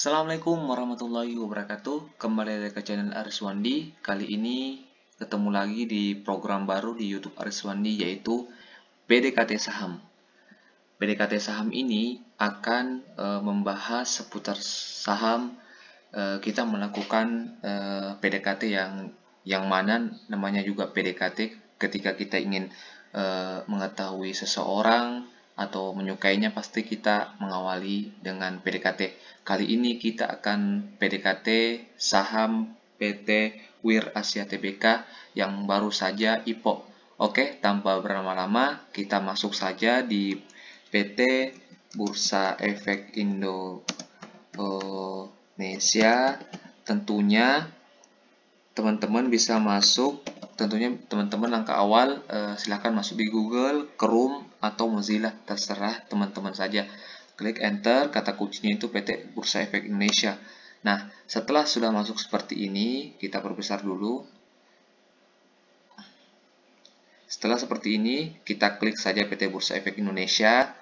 Assalamualaikum warahmatullahi wabarakatuh Kembali lagi ke channel Ariswandi Kali ini ketemu lagi di program baru di Youtube Ariswandi Yaitu PDKT Saham PDKT Saham ini akan e, membahas seputar saham e, Kita melakukan e, eh, PDKT yang yang mana namanya juga PDKT ketika kita ingin e, mengetahui seseorang atau menyukainya pasti kita mengawali dengan PDKT. Kali ini kita akan PDKT saham PT Wir Asia Tbk yang baru saja IPO. Oke, tanpa berlama-lama kita masuk saja di PT Bursa Efek eh, Indonesia. Tentunya teman-teman bisa masuk tentunya teman-teman langkah awal eh, silahkan masuk di Google, Chrome, atau Mozilla, terserah teman-teman saja. Klik Enter, kata kuncinya itu PT Bursa Efek Indonesia. Nah, setelah sudah masuk seperti ini, kita perbesar dulu. Setelah seperti ini, kita klik saja PT Bursa Efek Indonesia.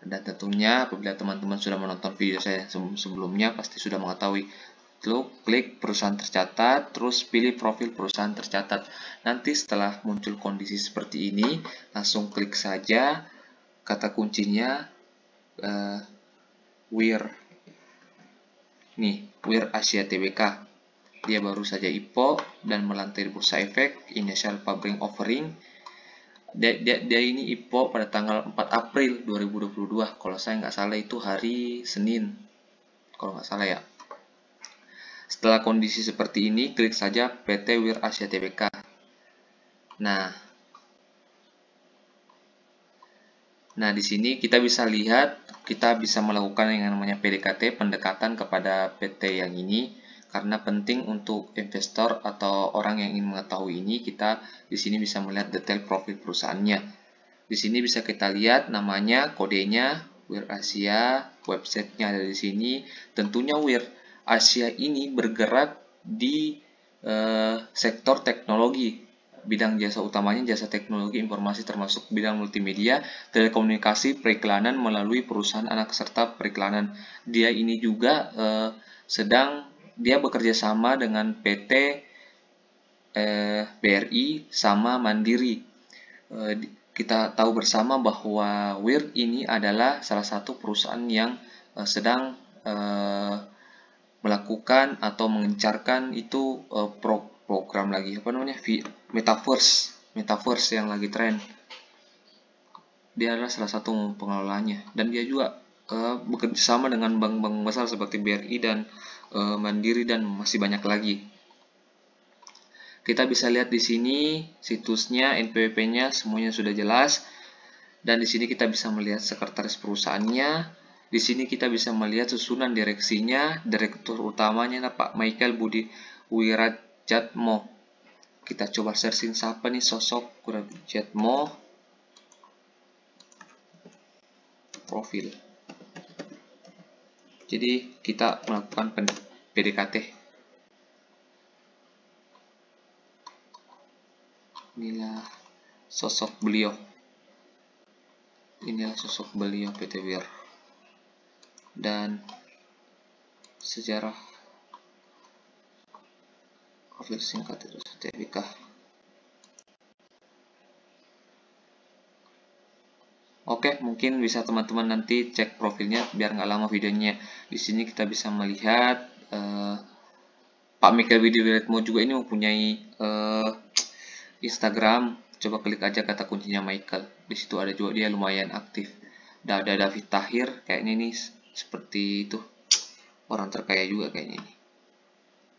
Dan tentunya apabila teman-teman sudah menonton video saya sebelumnya, pasti sudah mengetahui lo klik perusahaan tercatat, terus pilih profil perusahaan tercatat. Nanti setelah muncul kondisi seperti ini, langsung klik saja kata kuncinya uh, eh, Weir. Nih, where Asia Tbk. Dia baru saja IPO dan melantai di bursa efek, initial public offering. Dia, dia, dia ini IPO pada tanggal 4 April 2022. Kalau saya nggak salah itu hari Senin. Kalau nggak salah ya. Setelah kondisi seperti ini, klik saja PT Wir Asia Tbk. Nah, nah di sini kita bisa lihat kita bisa melakukan yang namanya PDKT, pendekatan kepada PT yang ini karena penting untuk investor atau orang yang ingin mengetahui ini kita di sini bisa melihat detail profil perusahaannya. Di sini bisa kita lihat namanya, kodenya, Wir Asia, websitenya ada di sini. Tentunya Wir Asia ini bergerak di eh, sektor teknologi. Bidang jasa utamanya jasa teknologi informasi termasuk bidang multimedia, telekomunikasi, periklanan melalui perusahaan anak serta periklanan. Dia ini juga eh, sedang dia bekerja sama dengan PT eh, BRI sama Mandiri. Eh, kita tahu bersama bahwa WIR ini adalah salah satu perusahaan yang eh, sedang eh, melakukan atau mengencarkan itu uh, pro program lagi apa namanya v metaverse metaverse yang lagi tren dia adalah salah satu pengelolanya dan dia juga uh, bekerja sama dengan bank-bank besar seperti BRI dan uh, Mandiri dan masih banyak lagi kita bisa lihat di sini situsnya NPWP-nya semuanya sudah jelas dan di sini kita bisa melihat sekretaris perusahaannya di sini kita bisa melihat susunan direksinya, direktur utamanya Pak Michael Budi wirajatmo Kita coba searching siapa nih sosok wirajatmo Profil. Jadi kita melakukan PDKT. Inilah sosok beliau. Inilah sosok beliau PT Wir dan sejarah profil singkat itu TBK Oke, mungkin bisa teman-teman nanti cek profilnya biar nggak lama videonya. Di sini kita bisa melihat uh, Pak Michael Widiwiratmo juga ini mempunyai uh, Instagram. Coba klik aja kata kuncinya Michael. Di situ ada juga dia lumayan aktif. Dada David Tahir, kayaknya ini seperti itu orang terkaya juga kayaknya ini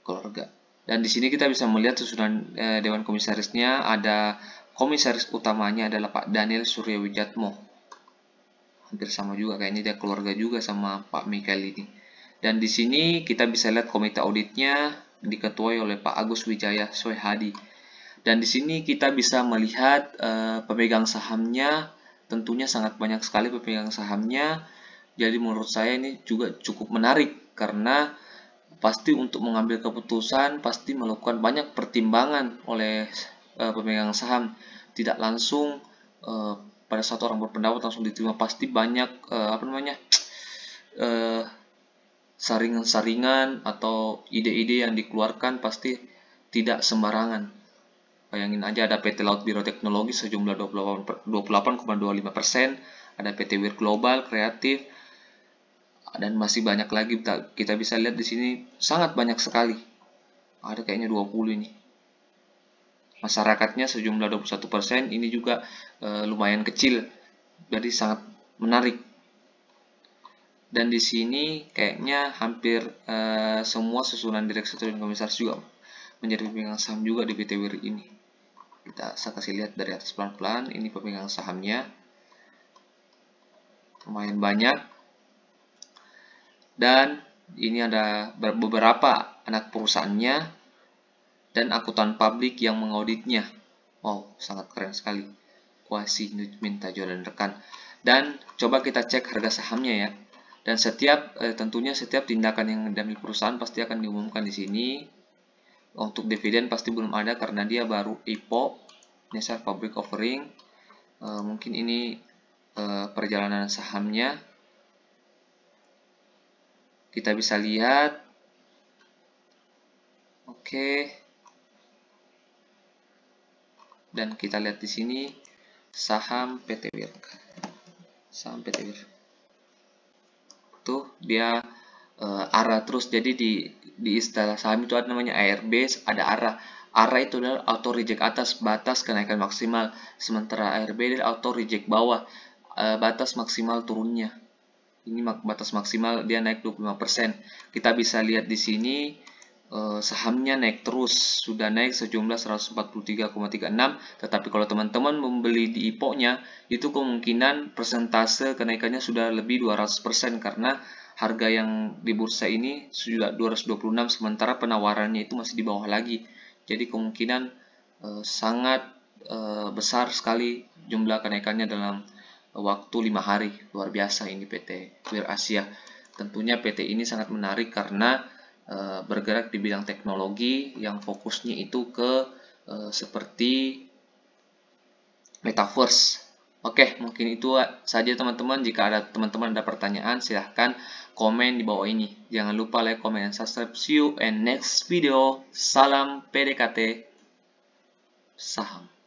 keluarga dan di sini kita bisa melihat susunan eh, dewan komisarisnya ada komisaris utamanya adalah Pak Daniel Suryawijatmo hampir sama juga kayaknya dia keluarga juga sama Pak Mikael ini dan di sini kita bisa lihat komite auditnya diketuai oleh Pak Agus Wijaya Soehadi dan di sini kita bisa melihat eh, pemegang sahamnya tentunya sangat banyak sekali pemegang sahamnya jadi menurut saya ini juga cukup menarik karena pasti untuk mengambil keputusan pasti melakukan banyak pertimbangan oleh e, pemegang saham. Tidak langsung e, pada satu orang berpendapat langsung diterima pasti banyak e, apa namanya? E, saringan-saringan atau ide-ide yang dikeluarkan pasti tidak sembarangan. Bayangin aja ada PT Laut Biro Teknologi sejumlah 28,25%, ada PT Wir Global Kreatif, dan masih banyak lagi kita bisa lihat di sini sangat banyak sekali ada kayaknya 20 ini masyarakatnya sejumlah 21% ini juga e, lumayan kecil jadi sangat menarik dan di sini kayaknya hampir e, semua susunan direksi dan komisaris juga menjadi pemegang saham juga di PT Wiri ini kita saya kasih lihat dari atas pelan-pelan ini pemegang sahamnya lumayan banyak dan ini ada beberapa anak perusahaannya dan akutan publik yang mengauditnya. Wow, sangat keren sekali. Kuasi minta jalan rekan. Dan coba kita cek harga sahamnya ya. Dan setiap eh, tentunya setiap tindakan yang diambil perusahaan pasti akan diumumkan di sini. Untuk dividen pasti belum ada karena dia baru IPO, Nasdaq Public Offering. E, mungkin ini e, perjalanan sahamnya kita bisa lihat oke dan kita lihat di sini saham PT Wirka saham PT Wirka tuh dia e, arah terus jadi di di istilah saham itu ada namanya ARB ada arah arah itu adalah auto reject atas batas kenaikan maksimal sementara ARB adalah auto reject bawah e, batas maksimal turunnya ini batas maksimal dia naik 25%. Kita bisa lihat di sini eh, sahamnya naik terus, sudah naik sejumlah 143,36. Tetapi kalau teman-teman membeli di IPO-nya, itu kemungkinan persentase kenaikannya sudah lebih 200% karena harga yang di bursa ini sudah 226 sementara penawarannya itu masih di bawah lagi. Jadi kemungkinan eh, sangat eh, besar sekali jumlah kenaikannya dalam waktu lima hari. Luar biasa ini PT Clear Asia. Tentunya PT ini sangat menarik karena e, bergerak di bidang teknologi yang fokusnya itu ke e, seperti metaverse. Oke, mungkin itu saja teman-teman. Jika ada teman-teman ada pertanyaan, silahkan komen di bawah ini. Jangan lupa like, comment, and subscribe. See you in next video. Salam PDKT saham.